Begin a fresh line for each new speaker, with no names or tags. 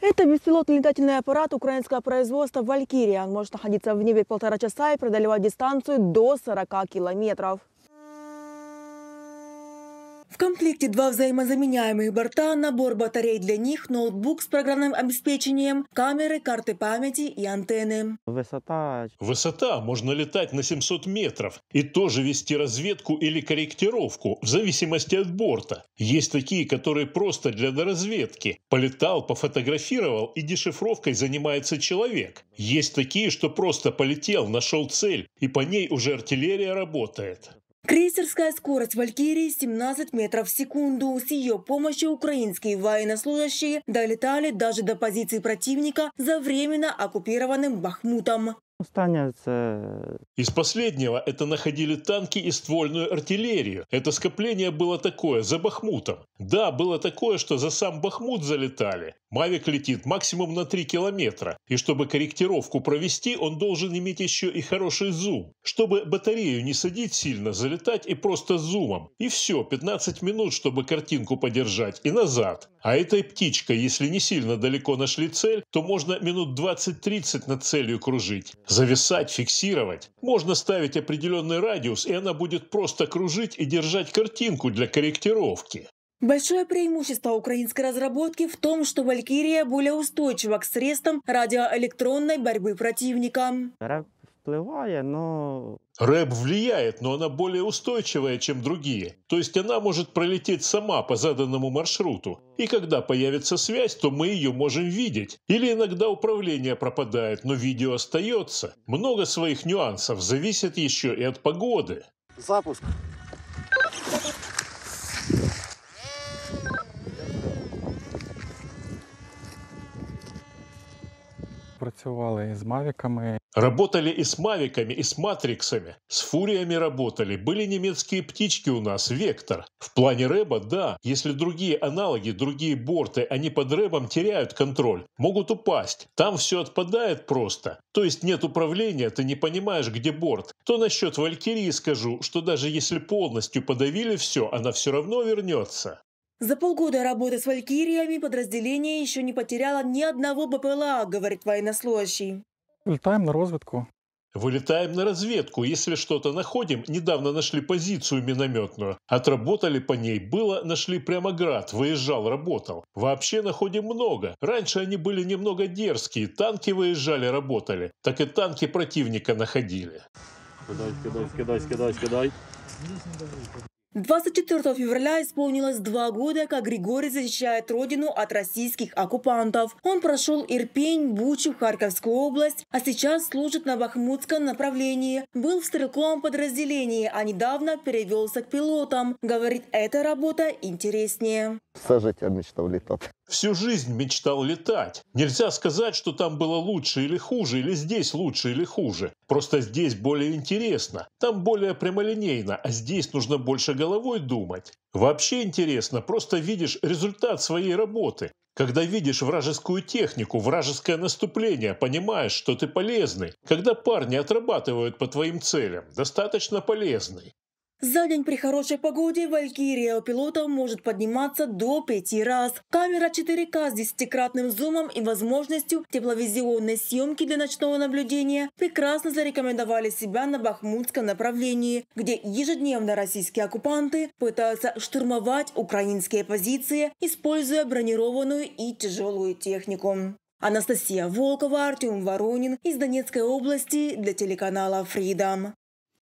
Это беспилотный летательный аппарат украинского производства «Валькирия». Он может находиться в небе полтора часа и преодолевать дистанцию до 40 километров. В комплекте два взаимозаменяемых борта, набор батарей для них, ноутбук с программным обеспечением, камеры, карты памяти и антенны. Высота...
Высота можно летать на 700 метров и тоже вести разведку или корректировку в зависимости от борта. Есть такие, которые просто для разведки Полетал, пофотографировал и дешифровкой занимается человек. Есть такие, что просто полетел, нашел цель и по ней уже артиллерия работает.
Крейсерская скорость «Валькирии» 17 метров в секунду. С ее помощью украинские военнослужащие долетали даже до позиций противника за временно оккупированным Бахмутом. Останнє це
Из последнего это находили танки и ствольную артиллерию. Это скопление было такое, за Бахмутом. Да, было такое, что за сам Бахмут залетали. Мавик летит максимум на 3 километра. И чтобы корректировку провести, он должен иметь еще и хороший зум. Чтобы батарею не садить сильно, залетать и просто зумом. И все, 15 минут, чтобы картинку подержать, и назад. А этой птичкой, если не сильно далеко нашли цель, то можно минут 20-30 над целью кружить. Зависать, фиксировать. Можно ставить определенный радиус, и она будет просто кружить и держать картинку для корректировки.
Большое преимущество украинской разработки в том, что «Валькирия» более устойчива к средствам радиоэлектронной борьбы противника впливає, но...
Рэп влияет, но она более устойчивая, чем другие. То есть она может пролететь сама по заданному маршруту. И когда появится связь, то мы ее можем видеть. Или иногда управление пропадает, но видео остается. Много своих нюансов зависит еще и от погоды. Запуск працювали, і з мавиками. Работали и с мавиками, и с матриксами. С фуриями работали. Были немецкие птички у нас, вектор. В плане рэба, да. Если другие аналоги, другие борты, они под рэбом теряют контроль. Могут упасть. Там все отпадает просто. То есть нет управления, ты не понимаешь, где борт. То насчет Валькирии скажу, что даже если полностью подавили все, она все равно вернется.
За полгода работы с валькириями подразделение еще не потеряло ни одного БПЛА, говорит военнослужащий.
Вылетаем на разведку. Вылетаем на разведку. Если что-то находим, недавно нашли позицию минометную. Отработали по ней. Было, нашли прямо град. Выезжал, работал. Вообще находим много. Раньше они были немного дерзкие. Танки выезжали, работали. Так и танки противника находили. Кидай, кидай, кидай, кидай, кидай.
24 февраля исполнилось два года, как Григорий защищает родину от российских оккупантов. Он прошел Ирпень, Бучу, Харьковскую область, а сейчас служит на Бахмутском направлении. Был в стрелковом подразделении, а недавно перевелся к пилотам. Говорит, эта работа интереснее.
Все а мечтал летать. Всю жизнь мечтал летать. Нельзя сказать, что там было лучше или хуже, или здесь лучше или хуже. Просто здесь более интересно, там более прямолинейно, а здесь нужно больше головой думать. Вообще интересно, просто видишь результат своей работы. Когда видишь вражескую технику, вражеское наступление, понимаешь, что ты полезный. Когда парни отрабатывают по твоим целям, достаточно полезный.
За день при хорошей погоде Валькирия у пилотов может подниматься до пяти раз. Камера 4К с десятикратным зумом и возможностью тепловизионной съемки для ночного наблюдения прекрасно зарекомендовали себя на бахмутском направлении, где ежедневно российские оккупанты пытаются штурмовать украинские позиции, используя бронированную и тяжелую технику. Анастасия Волкова, Артем Воронин из Донецкой области для телеканала «Фридом».